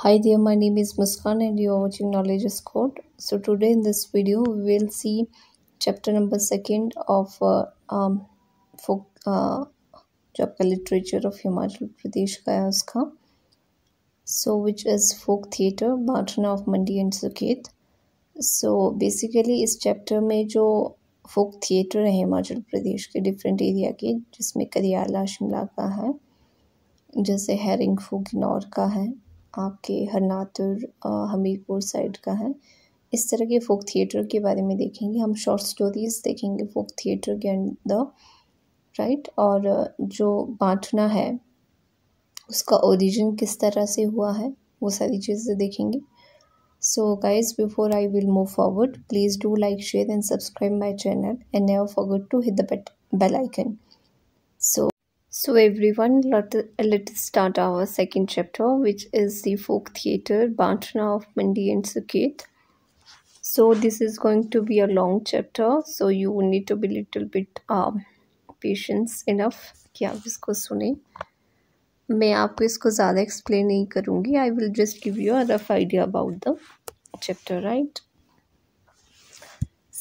Hi there, my name is Muskan and you are watching Knowledge is Code. So today in this video, we will see chapter number second of uh, um, folk, uh, जो आपका literature of Himachal प्रदेश का है उसका so which is folk theatre Banthra of Mandi and Suket so basically इस chapter में जो फोक theatre है हिमाचल प्रदेश के डिफरेंट एरिया के जिसमें करियाला शिमला का है जैसे हेरिंग फोक किन्नौर का है आपके हरनाथुर हमीरपुर साइड का है इस तरह के फोक थिएटर के बारे में देखेंगे हम शॉर्ट स्टोरीज़ देखेंगे फोक थिएटर के अंदर राइट और जो बांटना है उसका ओरिजिन किस तरह से हुआ है वो सारी चीज़ें देखेंगे so guys before I will move forward please do like share and subscribe my channel and never forward to hit the bell icon so So everyone, let, let us start our second chapter which is the folk theater bantna of Mandi and Suket. So this is going to be a long chapter so you need to be little bit um, patience enough ki aap isko सुने main aapko isko zyada explain nahi karungi i will just give you a rough idea about the chapter right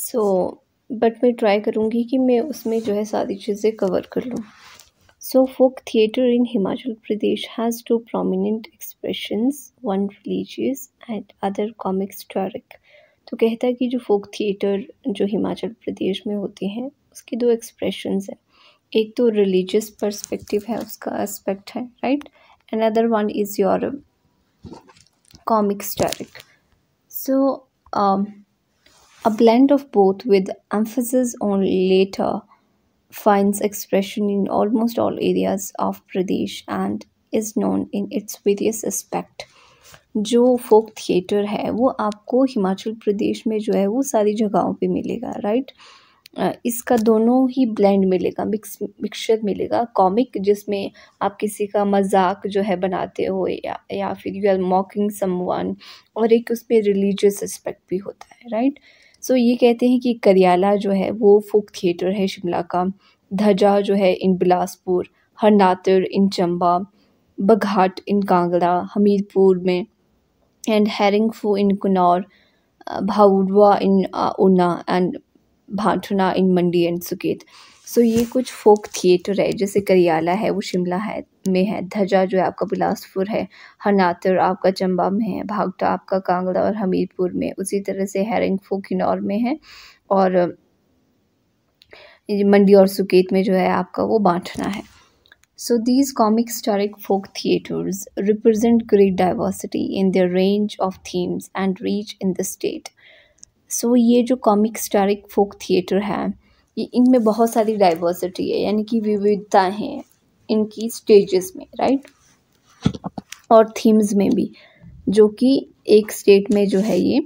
so but main try karungi ki main usme jo hai sari cheeze cover kar लूँ so folk theatre in Himachal Pradesh has two prominent expressions, one religious and other comic historic. तो कहता है कि जो फोक theatre जो हिमाचल प्रदेश में होते हैं उसके दो एक्सप्रेशन हैं एक तो रिलीजियस परस्पेक्टिव है उसका एस्पेक्ट है right and other one is your comic historic so a blend of both with emphasis on latter finds expression in almost all areas of Pradesh and is known in its various aspect. जो फोक theatre है वो आपको हिमाचल प्रदेश में जो है वो सारी जगहों पे मिलेगा राइट इसका दोनों ही ब्लेंड मिलेगा मिक्स मिक्सचर मिलेगा कॉमिक जिसमें आप किसी का मजाक जो है बनाते हो या या फिर यू आर मॉकिंग समवन और एक उसमें रिलीजियस एस्पेक्ट भी होता है राइट right? सो ये कहते हैं कि करियाला जो है वो फोक थिएटर है शिमला का धजा जो है इन बिलासपुर हरनातर इन चंबा बघाट इन कांगड़ा हमीरपुर में एंड हैरिंगफू इन कुनौर भाउडवा इन ऊना एंड भाटुना in Mandi and Suket so ये कुछ फोक थिएटर है जैसे करियाला है वो शिमला है में है धजा जो है आपका बिलासपुर है हरनातर आपका चंबा में है भागटा आपका कांगड़ा और हमीरपुर में उसी तरह से हैरिंग फोक किन्नौर में है और मंडी और सुकेत में जो है आपका वो बांटना है so these comic historic folk theatres represent great diversity in the range of themes and reach in the state so ये जो कॉमिक स्टारिक फोक थिएटर है इनमें बहुत सारी डाइवर्सिटी है यानी कि विविधता है इनकी स्टेजेस में राइट और थीम्स में भी जो कि एक स्टेट में जो है ये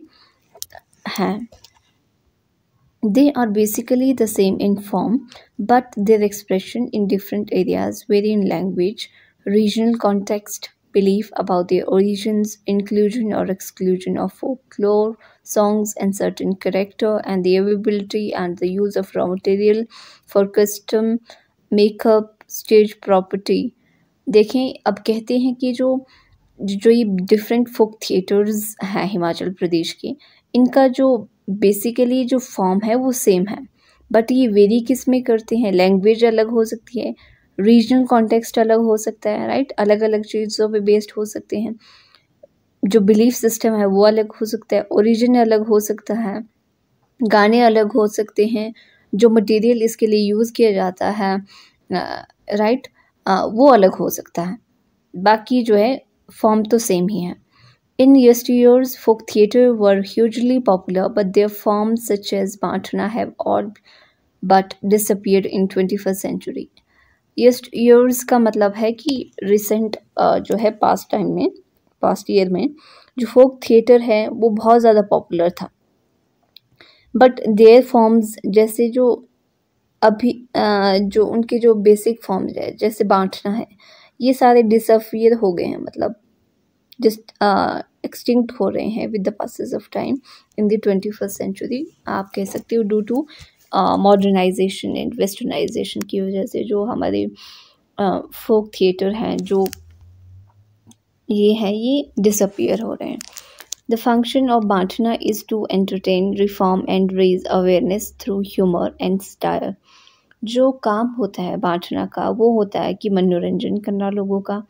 हैं they are basically the same in form but their expression in different areas vary in language regional context belief about their origins, inclusion or exclusion of folklore, songs, and certain character, and the availability and the use of raw material for custom makeup, stage property. देखें अब कहते हैं कि जो जो ये different फोक theatres हैं हिमाचल प्रदेश के इनका जो बेसिकली जो फॉर्म है वो सेम है बट ये वेरी किस में करते हैं लैंग्वेज अलग हो सकती है रीजनल कॉन्टेक्स्ट अलग हो सकता है राइट अलग अलग चीज़ों पे बेस्ड हो सकते हैं जो बिलीफ सिस्टम है वो अलग हो सकता है ओरिजिन अलग हो सकता है गाने अलग हो सकते हैं जो मटेरियल इसके लिए यूज़ किया जाता है राइट वो अलग हो सकता है बाकी जो है फॉर्म तो सेम ही है In yesteryears, folk theatre were popular but but form such as as have have but disappear in twenty first century yesteryears का मतलब है कि रिसेंट जो है पास्ट टाइम में पास्ट ईयर में जो फोक थिएटर है वो बहुत ज़्यादा पॉपुलर था बट देयर फॉर्म्स जैसे जो अभी जो उनके जो बेसिक फॉर्म्स है जैसे बांटना है ये सारे डिसअफियर हो गए हैं मतलब जस्ट एक्सटिंक्ट हो रहे हैं with the passes of time in the twenty first century आप कह सकते हो due to modernisation and westernisation की वजह से जो हमारे फोक थिएटर हैं जो ये हैं ये डिसअपियर हो रहे हैं द फंक्शन ऑफ बांटना is to entertain reform and raise awareness through humour and style जो काम होता है बांटना का वो होता है कि मनोरंजन करना लोगों का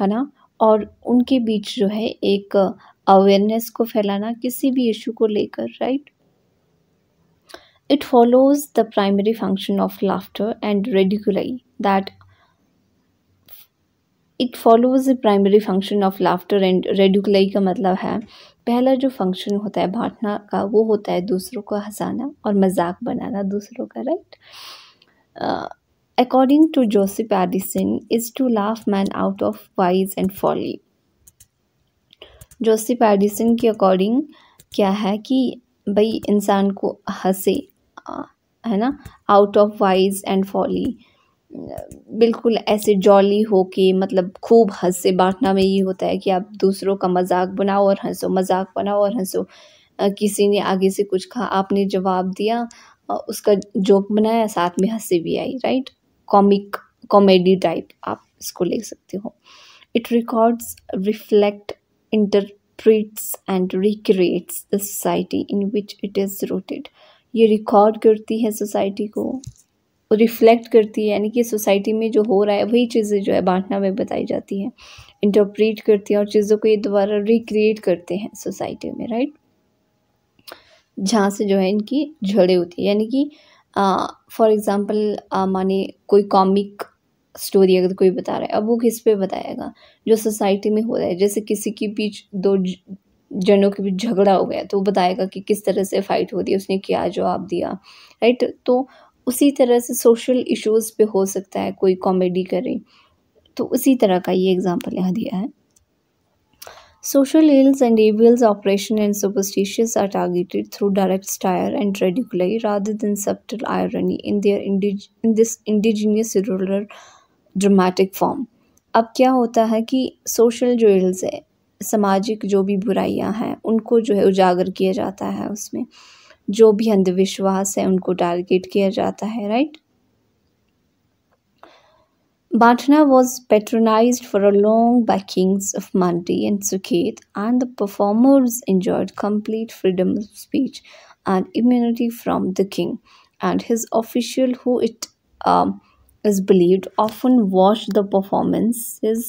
है ना और उनके बीच जो है एक अवेयरनेस को फैलाना किसी भी इशू को लेकर right It follows the primary function of laughter and radiculi that it follows primary function of laughter and ridicule का मतलब है पहला जो फंक्शन होता है बांटना का वो होता है दूसरों को हंसाना और मजाक बनाना दूसरों का right according to Joseph Addison is to laugh man out of vice and folly Joseph Addison के अकॉर्डिंग क्या है कि भाई इंसान को हंसे है ना out of vice and folly बिल्कुल ऐसे जॉली हो के मतलब खूब हंसे बांटना में ये होता है कि आप दूसरों का मजाक बनाओ और हंसो मजाक बनाओ और हंसो किसी ने आगे से कुछ कहा आपने जवाब दिया उसका जोक बनाया साथ में हंसी भी आई राइट कॉमिक कॉमेडी टाइप आप इसको ले सकते हो it records reflect interprets and recreates the society in which it is rooted ये रिकॉर्ड करती है सोसाइटी को रिफ्लेक्ट करती है यानी कि सोसाइटी में जो हो रहा है वही चीज़ें जो है बांटना में बताई जाती हैं इंटरप्रेट करती हैं और चीज़ों को ये दोबारा रिक्रिएट करते हैं सोसाइटी में राइट जहाँ से जो है इनकी झड़े होती है यानी कि फॉर एग्ज़ाम्पल माने कोई कॉमिक स्टोरी अगर कोई बता रहा है अब वो किस पे बताएगा जो सोसाइटी में हो रहा है जैसे किसी के बीच दो जनों के बीच झगड़ा हो गया तो वो बताएगा कि किस तरह से फाइट होती है उसने क्या जवाब दिया राइट तो उसी तरह से सोशल इश्यूज पे हो सकता है कोई कॉमेडी करे तो उसी तरह का ये एग्जांपल यहाँ दिया है social ills and evils oppression and superstitions are targeted through direct satire and ridicule then subtle irony in their in this indigenous rural dramatic form अब क्या होता है कि सोशल जो इल्स है सामाजिक जो भी बुराइयां हैं उनको जो है उजागर किया जाता है उसमें जो भी अंधविश्वास है उनको टारगेट किया जाता है right Bantna was patronize for a long by kings of Mandi and Suket and the performers enjoyed complete freedom of speech and immunity from the king and his official who it is believe often watch the performance is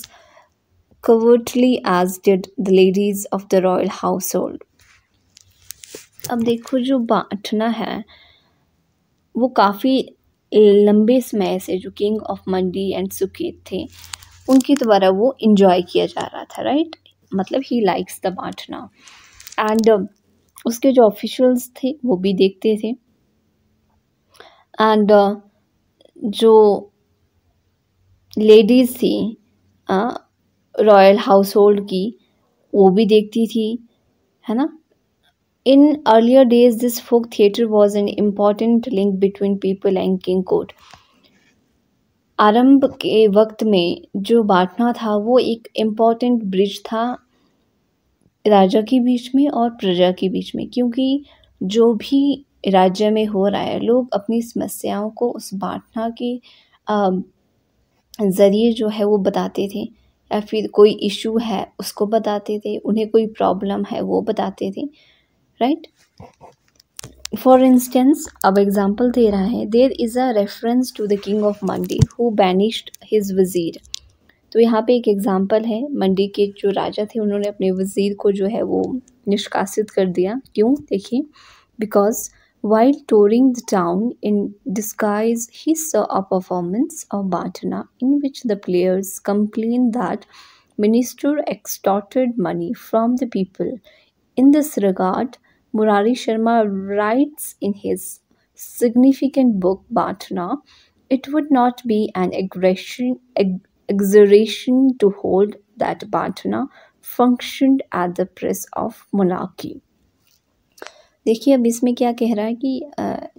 covertly as did the ladies of the royal household. अब देखो जो बांटना है वो काफ़ी लंबे समय से जो king of Mandi and Suket थे उनके द्वारा वो इन्जॉय किया जा रहा था राइट मतलब ही likes the Bantna and um, उसके जो ऑफिशियल्स थे वो भी देखते थे एंड uh, जो लेडीज़ थी uh, रॉयल हाउस होल्ड की वो भी देखती थी है ना in earlier days this folk theatre was an important link between people and king court आरंभ के वक्त में जो बांटना था वो एक इम्पॉर्टेंट ब्रिज था राजा के बीच में और प्रजा के बीच में क्योंकि जो भी राज्य में हो रहा है लोग अपनी समस्याओं को उस बांटना के ज़रिए जो है वो बताते थे या फिर कोई इशू है उसको बताते थे उन्हें कोई प्रॉब्लम है वो बताते थे राइट फॉर इंस्टेंस अब एग्जाम्पल दे रहा है there is a reference to the king of Mandi who banished his wazir तो यहाँ पे एक एग्ज़ाम्पल है मंडी के जो राजा थे उन्होंने अपने वज़ीर को जो है वो निष्कासित कर दिया क्यों देखिए because While touring the town in disguise, he saw a performance of Bhatana in which the players complained that minister extorted money from the people. In this regard, Murari Sharma writes in his significant book Bhatana, it would not be an aggression, exaggeration to hold that Bhatana functioned at the press of monarchy. देखिए अब इसमें क्या कह रहा है कि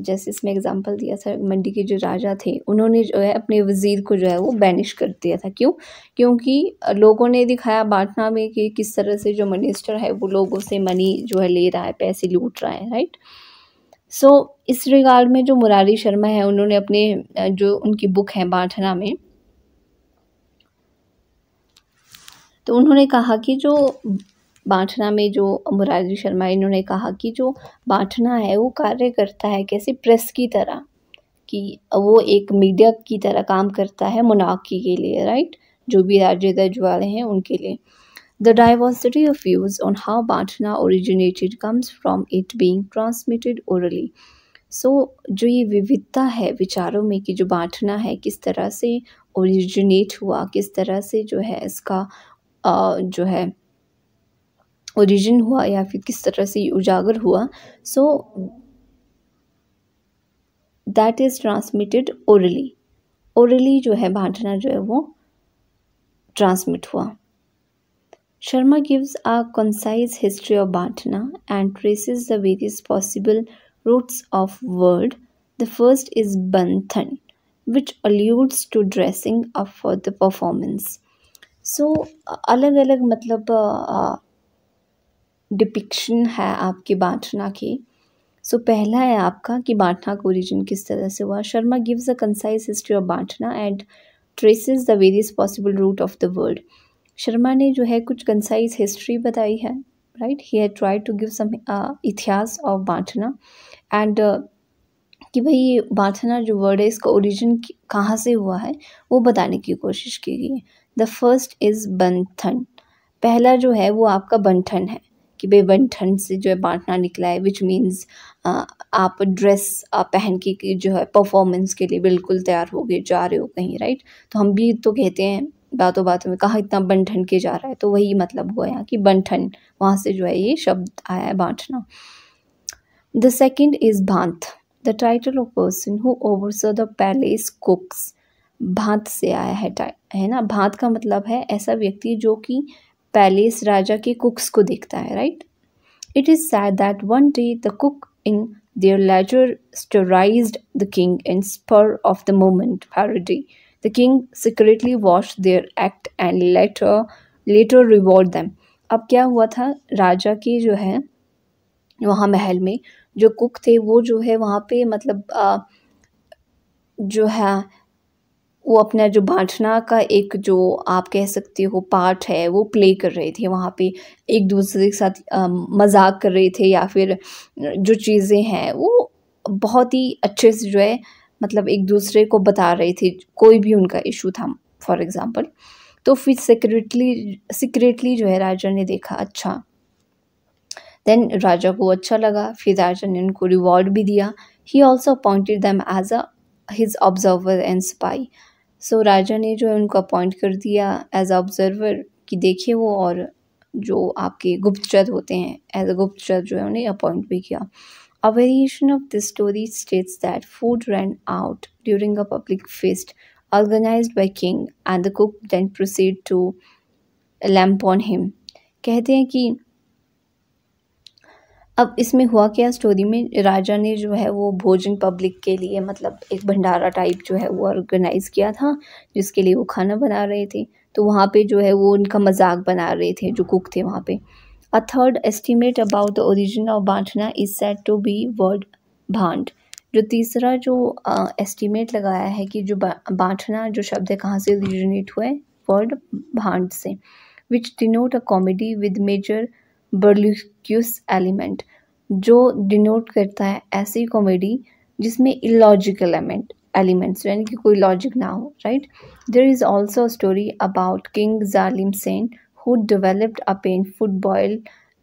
जैसे इसमें एग्जांपल दिया था मंडी के जो राजा थे उन्होंने जो है अपने वज़ीर को जो है वो बैनिश कर दिया था क्यों क्योंकि लोगों ने दिखाया बांटना में कि किस तरह से जो मिनिस्टर है वो लोगों से मनी जो है ले रहा है पैसे लूट रहा है राइट सो so, इस रिगार्ड में जो मुरारी शर्मा है उन्होंने अपने जो उनकी बुक है बांटना में तो उन्होंने कहा कि जो बाँटना में जो मुरारी शर्मा इन्होंने कहा कि जो बांटना है वो कार्य करता है कैसे प्रेस की तरह कि वो एक मीडिया की तरह काम करता है मुनाकी के लिए राइट जो भी राज्य दर्ज वाले हैं उनके लिए the diversity of views on how Bantana originated comes from it being transmitted orally so so, जो ये विविधता है विचारों में कि जो बांटना है किस तरह से ओरिजिनेट हुआ किस तरह से जो है इसका आ, जो है ओरिजिन हुआ या फिर किस तरह से उजागर हुआ so that is transmitted orally orally जो है बांटना जो है वो ट्रांसमिट हुआ शर्मा गिव्स मतलब, a concise history of Bantna and traces the various possible roots of word the first is Banthan which alludes to dressing up for the performance so अलग अलग मतलब डिपिक्शन है आपके बाटना की सो so, पहला है आपका कि बांटना का ओरिजिन किस तरह से हुआ Sharma gives a concise history of Bantna and traces the various possible root of the world Sharma ने जो है कुछ कंसाइज हिस्ट्री बताई है राइट ही है ट्राई टू गिव सम इतिहास ऑफ बांटना एंड uh, कि भाई ये बाटना जो वर्ड है इसका ओरिजिन कहाँ से हुआ है वो बताने की कोशिश की गई है द फर्स्ट इज़ बंथन पहला जो है वो आपका बंठन है कि भाई वन ठंड से जो है बांटना निकला है विच मीन्स आप ड्रेस पहन के जो है परफॉर्मेंस के लिए बिल्कुल तैयार हो गए जा रहे हो कहीं राइट तो हम भी तो कहते हैं बातों बातों में कहा इतना बन ठंड के जा रहा है तो वही मतलब हुआ यहाँ कि बन ठंड वहाँ से जो है ये शब्द आया है Bantna the second is Bhant the title of person who over the palace cooks Bhant से आया है है ना भांत का मतलब है ऐसा व्यक्ति जो कि पैलेस राजा के कुक्स को देखता है right it is said that one day the cook in their leisure satirize the king in spur of the moment her day the king secretly watch their act and later later reward them अब क्या हुआ था राजा के जो है वहाँ महल में जो कुक थे वो जो है वहाँ पे मतलब आ, जो है वो अपना जो बांटना का एक जो आप कह सकते हो पार्ट है वो प्ले कर रहे थे वहाँ पे एक दूसरे के साथ मजाक कर रहे थे या फिर जो चीज़ें हैं वो बहुत ही अच्छे से जो है मतलब एक दूसरे को बता रहे थे कोई भी उनका इशू था फॉर एग्ज़ाम्पल तो फिर सीक्रेटली सीक्रेटली जो है राजा ने देखा अच्छा देन राजा को अच्छा लगा फिर राजा ने उनको रिवॉर्ड भी दिया he also appointed them as a his observer and spy so so, राजा ने जो है उनको अपॉइंट कर दिया एज अ ऑब्जर्वर कि देखिए वो और जो आपके गुप्तचर होते हैं एज अ गुप्तचर जो है उन्हें अपॉइंट भी किया a variation of this story states that food run out during a public feast organize by king and the cook didn't proceed to lampoon him कहते हैं कि अब इसमें हुआ क्या स्टोरी में राजा ने जो है वो भोजन पब्लिक के लिए मतलब एक भंडारा टाइप जो है वो ऑर्गेनाइज़ किया था जिसके लिए वो खाना बना रहे थे तो वहाँ पे जो है वो उनका मजाक बना रहे थे जो कुक थे वहाँ पे a third estimate about the origin of बांटना is set to be word Bhand जो तीसरा जो एस्टिमेट uh, लगाया है कि जो बांटना जो शब्द है कहाँ से ओरिजिनेट हुआ है वर्ड भांड से which denote a comedy with major burlesque element जो डिनोट करता है ऐसी कॉमेडी जिसमें इलॉजिकल एलिमेंट एलिमेंट्स यानी कि कोई लॉजिक ना हो right there is also story about king Zalim Sen who developed a painful boil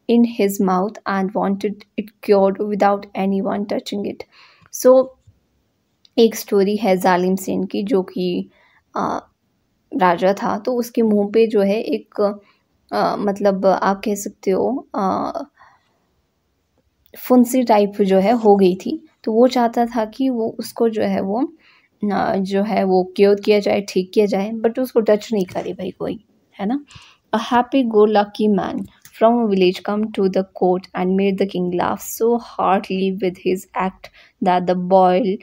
in his mouth and wanted it cure without anyone touching it so एक स्टोरी है जालिम सेन की जो कि राजा था तो उसके मुंह पे जो है एक आ, मतलब आप कह सकते हो आ, फुंसी टाइप जो है हो गई थी तो वो चाहता था कि वो उसको जो है वो जो है वो क्योर किया जाए ठीक किया जाए बट उसको टच नहीं करे भाई कोई है ना a happy go lucky man a village come to the court and made the king laugh so hard heartily with his act that the boil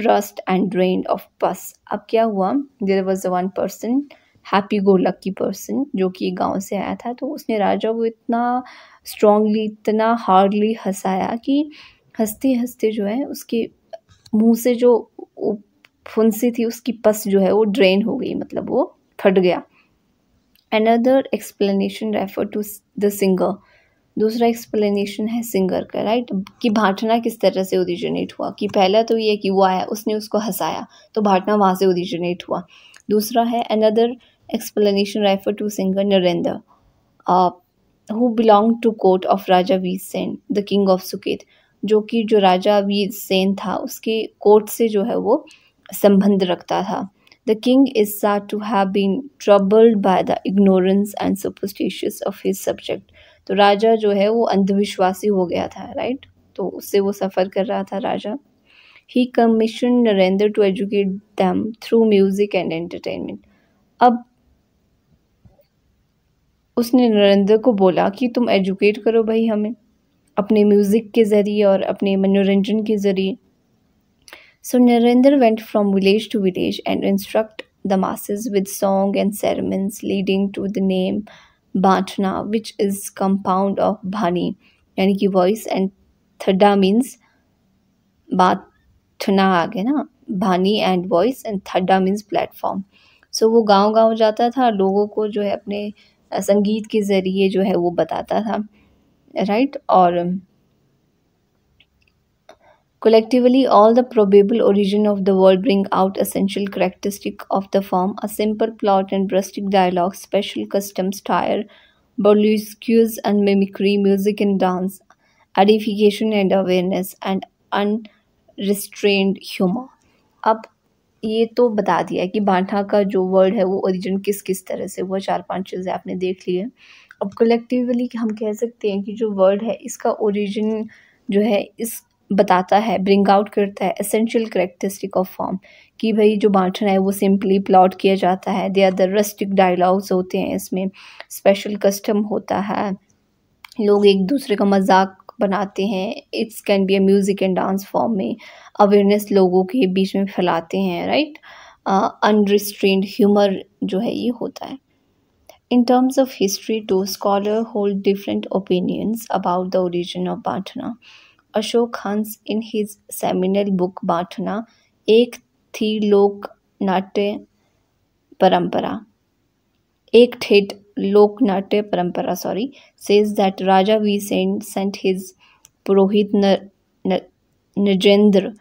burst and drain off pus अब क्या हुआ there was one person happy go lucky person जो कि गांव से आया था तो उसने राजा को इतना स्ट्रांगली इतना हार्डली हंसाया कि हंसते हंसते जो है उसके मुंह से जो फुंसी थी उसकी पस जो है वो ड्रेन हो गई मतलब वो फट गया another explanation refer to the singer दूसरा एक्सप्लेनेशन है सिंगर का राइट कि भाटना किस तरह से ओरिजिनेट हुआ कि पहला तो ये कि वो आया उसने उसको हंसाया तो भाटना वहाँ से ओरिजिनेट हुआ दूसरा है another explanation refer to singer Narendra, uh, who belonged to court of Raja Veer Sen, the king of Suket, जो कि जो राजा वीर सेन था उसके कोर्ट से जो है वो संबंध रखता था the king is said to have been troubled by the ignorance and superstitions of his subject तो राजा जो है वो अंधविश्वासी हो गया था राइट तो उससे वो सफ़र कर रहा था राजा he commission Narendra to educate them through music and entertainment अब उसने नरेंद्र को बोला कि तुम एजुकेट करो भाई हमें अपने म्यूज़िक के ज़रिए और अपने मनोरंजन के ज़रिए सो Narendra went from village to village and instruct the masses with song and sermons leading to the name Bantna which is compound of bhani यानी कि वॉइस एंड थड्डा मीन्स बांटना आ गया ना bhani and voice and thadda means platform so वो गांव गांव जाता था लोगों को जो है अपने संगीत के ज़रिए जो है वो बताता था राइट और collectively all the probable origin of the world bring out essential characteristic of the form a simple plot and rustic dialogue special customs satire burlesques and mimicry music and dance edification and awareness and unrestrained humour अब ये तो बता दिया है कि बांठा का जो word है वो ओरिजिन किस किस तरह से हुआ चार पांच चीज़ें आपने देख ली है अब कलेक्टिवली हम कह सकते हैं कि जो वर्ड है इसका ओरिजिन जो है इस बताता है ब्रिंग आउट करता है एसेंशियल करेक्टरिस्टिक ऑफ फॉर्म कि भाई जो बांठन है वो सिंपली प्लॉट किया जाता है दे आर रस्टिक डायलॉग्स होते हैं इसमें स्पेशल कस्टम होता है लोग एक दूसरे का मजाक बनाते हैं it's can be a music and dance form में अवेयरनेस लोगों के बीच में फैलाते हैं राइट अनरिस्ट्रेंड ह्यूमर जो है ये होता है in terms of history two scholar hold different opinions about the origin of Banthna Ashok Hans in his seminal book Banthna एक थी लोक नाट्य परम्परा एक ठेठ Loknatya Parampara, sorry, says that Raja Visent sent his Purohit Najendra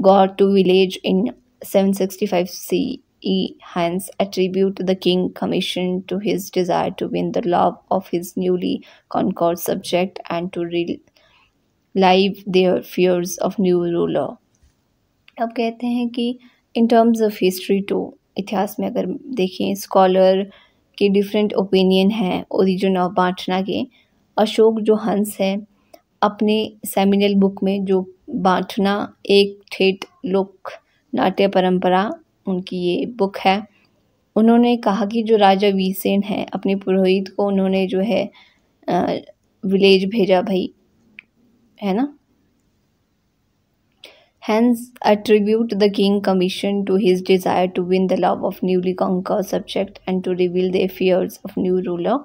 Gaur to village in 765 CE, hence attribute the king commission to his desire to win the love of his newly conquered subject and to relieve their fears of new ruler. अब कहते हैं कि in terms of history two इतिहास में अगर देखें scholar के different opinion हैं ओरिजिन ऑफ बांटना के अशोक जो हंस है अपने सेमिनल बुक में जो बांटना एक ठेठ लोक नाट्य परंपरा उनकी ये बुक है उन्होंने कहा कि जो राजा वीरसेन है अपने पुरोहित को उन्होंने जो है विलेज भेजा भाई है ना hence attribute the king commission to his desire to win the love of newly conquered subject and to reveal the affairs of new ruler.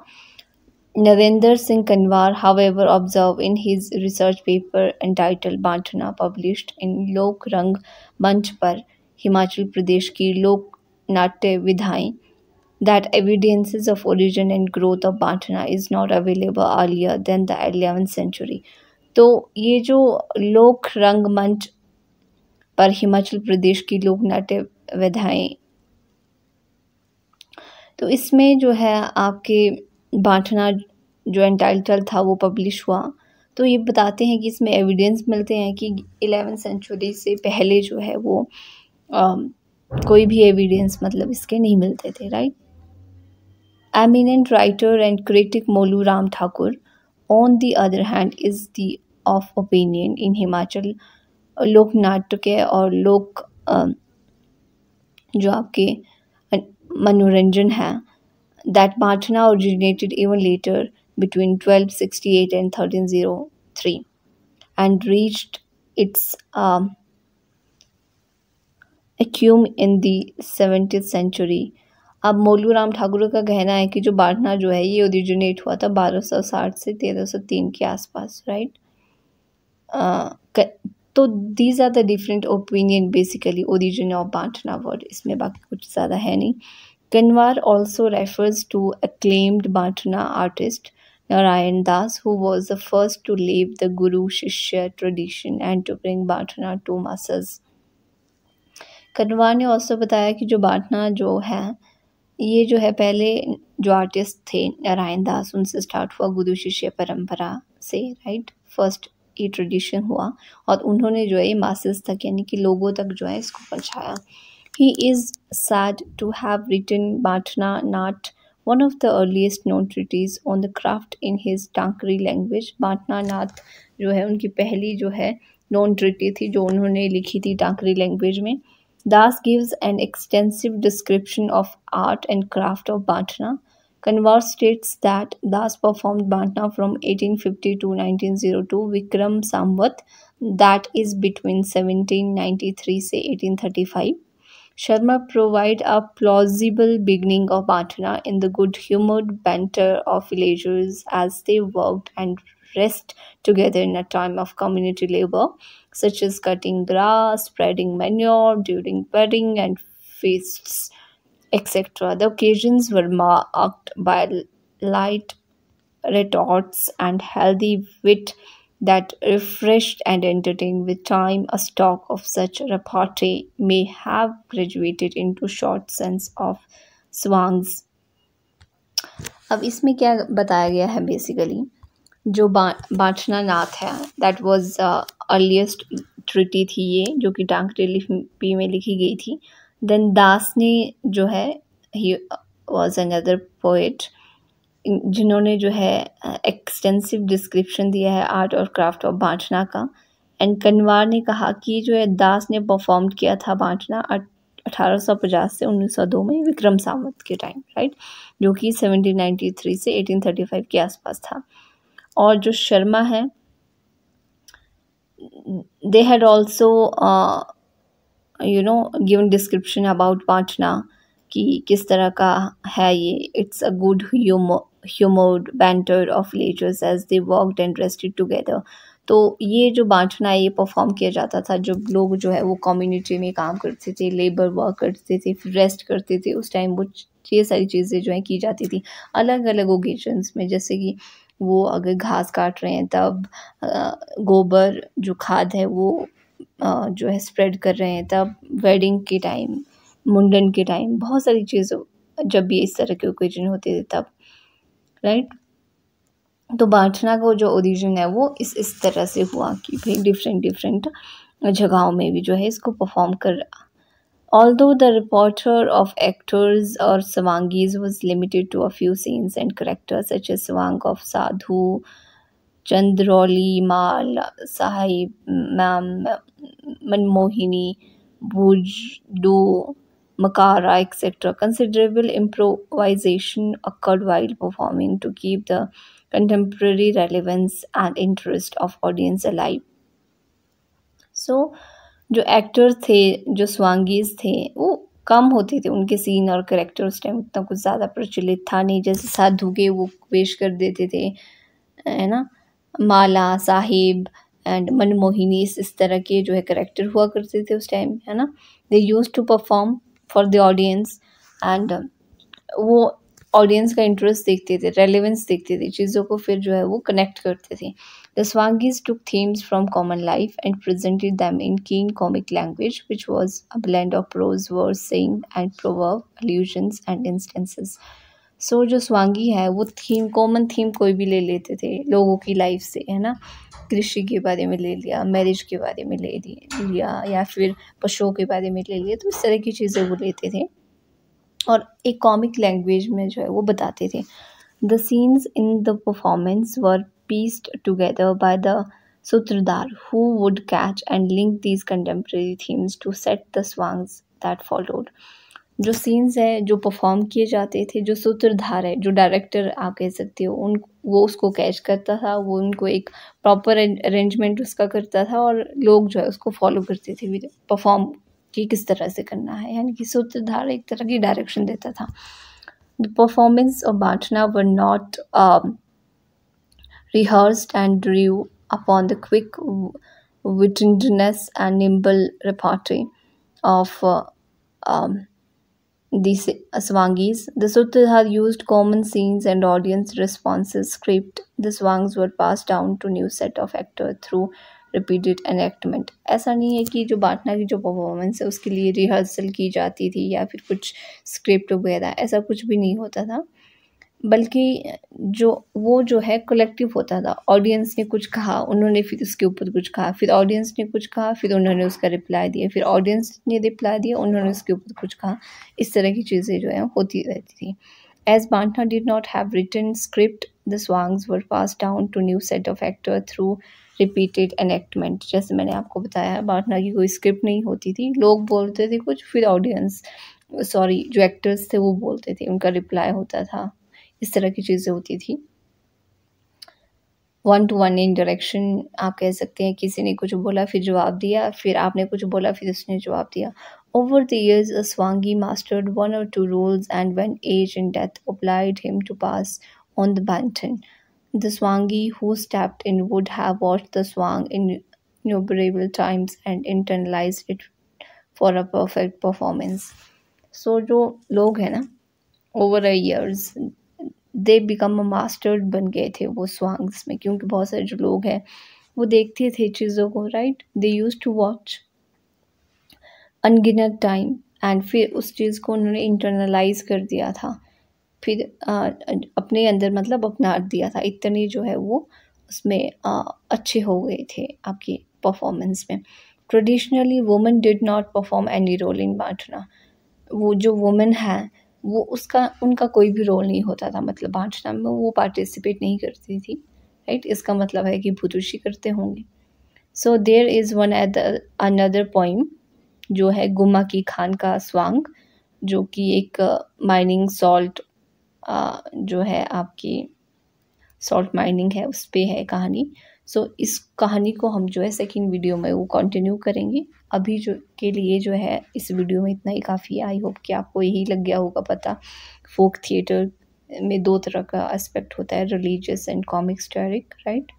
Narendra Singh Kanwar, however, observed in his research paper entitled Bantana, published in Lok Rang Manch par Himachal Pradesh ki Lok Natya Vidhain, that evidences of origin and growth of Bantana is not available earlier than the 11th century. तो ये जो लोक रंगमंच पर हिमाचल प्रदेश की लोक नाट्य विधाएँ तो इसमें जो है आपके बांटना जो एंटाइटल था वो पब्लिश हुआ तो ये बताते हैं कि इसमें एविडेंस मिलते हैं कि एलेवन सेंचुरी से पहले जो है वो आ, कोई भी एविडेंस मतलब इसके नहीं मिलते थे right eminent writer and critic Molu Ram Thakur on the other hand is the of opinion in Himachal लोक नाटके और लोक जो आपके मनोरंजन है that Banthna originated even later between twelve sixty eight and thirteen zero three and reached its acme in the seventy century अब मोलू राम ठाकुर का कहना है कि जो बाटना जो है ये ओरिजिनेट हुआ था बारह सौ साठ से तेरह सौ तीन के आसपास राइट तो these are the different opinion basically origin of Bantna word इसमें बाकी कुछ ज़्यादा है नहीं Kanwar also refers to acclaimed Bantna artist Narayan Das who was the first to leave the guru shishya tradition and to bring Bantna to masses Kanwar ने ऑल्सो बताया कि जो बांटना जो है ये जो है पहले जो आर्टिस्ट थे नारायण दास उनसे स्टार्ट हुआ गुरु शिष्य परम्परा से राइट फर्स्ट ये ट्रेडिशन हुआ और उन्होंने जो है मासेस तक यानी कि लोगों तक जो है इसको पहुँचाया he is said to have written Batna Nat of the earliest known treatise on the craft in his Tankri language Batna Nath जो है उनकी पहली जो है नॉन ट्रिटी थी जो उन्होंने लिखी थी टांकरी लैंग्वेज में Das gives an extensive description of art and craft of Batna Converse states that Das performed Bantna from 1850 to 1902, Vikram Samvat, that is between 1793 say 1835. Sharma provide a plausible beginning of Bantna in the good-humored banter of villagers as they worked and rest together in a time of community labor, such as cutting grass, spreading manure during wedding and feasts etc. The occasions were marked by light retorts and healthy wit that refreshed and entertained with time a stock of such repartee may have graduated into short sense of swans. अब इसमें क्या बताया गया है basically जो बा नाथ है that was earliest treaty थी ये जो कि डांक रिलीफ में लिखी गई थी देन दास ने जो है ही वॉज अनदर पोइट जिन्होंने जो है एक्सटेंसिव डिस्क्रिप्शन दिया है आर्ट और क्राफ्ट और बांटना का एंड कनवार ने कहा कि जो है दास ने परफॉर्म किया था बांटना अठारह से 1902 में विक्रम सावंत के टाइम राइट जो कि 1793 से 1835 के आसपास था और जो शर्मा है they had also you know given description about Patna कि किस तरह का है ये it's a good humoured banter of labourers as they worked and rested together तो ये जो बांटना है ये परफॉर्म किया जाता था जब लोग जो है वो कम्युनिटी में काम करते थे लेबर वर्क करते थे फिर रेस्ट करते थे उस टाइम वो ये सारी चीज़ें जो हैं की जाती थी अलग अलग ओकेजन्स में जैसे कि वो अगर घास काट रहे हैं तब गोबर जो खाद है वो जो है स्प्रेड कर रहे हैं तब वेडिंग के टाइम मुंडन के टाइम बहुत सारी चीज़ों जब भी इस तरह के ओकेजन होते थे तब राइट तो बांटना का जो ओरिजिन है वो इस इस तरह से हुआ कि भाई डिफरेंट डिफरेंट जगहों में भी जो है इसको परफॉर्म कर ऑल दो द रिपोर्टर ऑफ एक्टर्स और Swangis was limited to a few scenes and characters such as swang of sadhu Chandrauli Mal sahib ma'am Manmohini Do Makara etcetera considerable improvisation occurred while performing to keep the contemporary relevance and interest of audience alive so जो actor थे जो स्वांगीज थे वो कम होते थे उनके scene और character उस टाइम उतना कुछ ज़्यादा प्रचलित था नहीं जैसे साधु के वो पेश कर देते थे है ना माला साहिब एंड मनमोहिनी इस तरह के जो है करेक्टर हुआ करते थे उस टाइम है ना they use to perform for the audience and वो ऑडियंस का इंटरेस्ट देखते थे रेलिवेंस देखते थे चीज़ों को फिर जो है वो कनेक्ट करते थे the Swangis took themes from common life and presented them in keen comic language which was a blend of prose verse saying and proverb allusions and instances so जो स्वांगी है वो थीम कॉमन थीम कोई भी ले लेते थे लोगों की लाइफ से है ना कृषि के बारे में ले लिया मैरिज के बारे में ले लिया या फिर पशुओं के बारे में ले लिया तो इस तरह की चीज़ें वो लेते थे और एक कॉमिक लैंग्वेज में जो है वो बताते थे the scenes in the performance were pieced together by the Sutradhar who would catch and link these contemporary themes to set the swangs that followed जो सीन्स हैं जो परफॉर्म किए जाते थे जो सूत्रधार है जो डायरेक्टर आप कह सकते हो उन वो उसको कैच करता था वो उनको एक प्रॉपर अरेंजमेंट उसका करता था और लोग जो है उसको फॉलो करते थे परफॉर्म कि किस तरह से करना है यानी कि सूत्रधार एक तरह की डायरेक्शन देता था द परफॉर्मेंस और Bantna were not rehearse and drew upon the quick witness and nimble repertory of this Swangis the Sutradhar use common scenes and audience response script the swangs were pass down to new set of actor through repeated enactment ऐसा नहीं है कि जो बांटना की जो performance है उसके लिए रिहर्सल की जाती थी या फिर कुछ स्क्रिप्ट वगैरह ऐसा कुछ भी नहीं होता था बल्कि जो वो जो है कलेक्टिव होता था ऑडियंस ने कुछ कहा उन्होंने फिर उसके ऊपर कुछ कहा फिर ऑडियंस ने कुछ कहा फिर उन्होंने उसका रिप्लाई दिया फिर ऑडियंस ने रिप्लाई दिया उन्होंने उसके ऊपर कुछ कहा इस तरह की चीज़ें जो है होती रहती थी एज बांटा did not have written script the songs were pass down to new set of actor through repeated enactment जैसे मैंने आपको बताया बांटना की कोई स्क्रिप्ट नहीं होती थी लोग बोलते थे कुछ फिर ऑडियंस सॉरी जो एक्टर्स थे वो बोलते थे उनका रिप्लाई होता था इस तरह की चीज़ें होती थी one to one in direction आप कह सकते हैं किसी ने कुछ बोला फिर जवाब दिया फिर आपने कुछ बोला फिर उसने जवाब दिया over the years a swangi mastered one और two roles and one as in death applied him to pass on the baton the swangi who stepped in would have watch the swang innumerable times and internalize it for a perfect performance so जो लोग हैं ना over a years they become a mastered बन गए थे वो songs में क्योंकि बहुत सारे जो लोग हैं वो देखते थे चीज़ों को right they use to watch अनगिनत टाइम एंड फिर उस चीज़ को उन्होंने इंटरनलाइज कर दिया था फिर आ, अपने अंदर मतलब अपना दिया था इतने जो है वो उसमें आ, अच्छे हो गए थे आपकी परफॉर्मेंस में traditionally women did not perform any role in बाटना वो जो वुमेन है वो उसका उनका कोई भी रोल नहीं होता था मतलब बांटना में वो पार्टिसिपेट नहीं करती थी राइट इसका मतलब है कि भूतुषी करते होंगे so there is one at another point जो है गुमा की खान का स्वांग जो कि एक माइनिंग सॉल्ट जो है आपकी सॉल्ट माइनिंग है उस पर है कहानी सो so, इस कहानी को हम जो है सेकेंड वीडियो में वो कंटिन्यू करेंगे अभी जो के लिए जो है इस वीडियो में इतना ही काफ़ी है आई होप कि आपको यही लग गया होगा पता फोक थिएटर में दो तरह का एस्पेक्ट होता है religious and comic historic right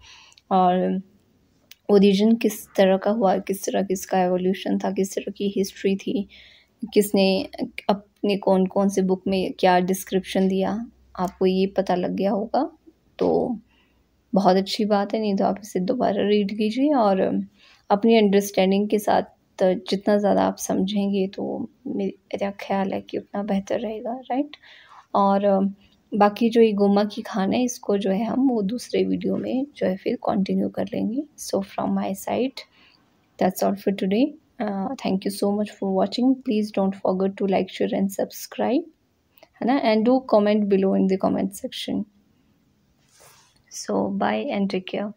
और ओरिजिन किस तरह का हुआ किस तरह किसका एवोल्यूशन था किस तरह की हिस्ट्री थी किसने अपने कौन कौन से बुक में क्या डिस्क्रिप्शन दिया आपको ये पता लग गया होगा तो बहुत अच्छी बात है नहीं तो आप इसे दोबारा रीड कीजिए और अपनी अंडरस्टैंडिंग के साथ जितना ज़्यादा आप समझेंगे तो मेरा ख्याल है कि उतना बेहतर रहेगा राइट और बाकी जो ये गोमा की खाना है इसको जो है हम वो दूसरे वीडियो में जो है फिर कंटिन्यू कर लेंगे so from my side that's all for today thank you so much for watching please don't forget to like share and subscribe है ना and do comment below in the comment section So bye and take care.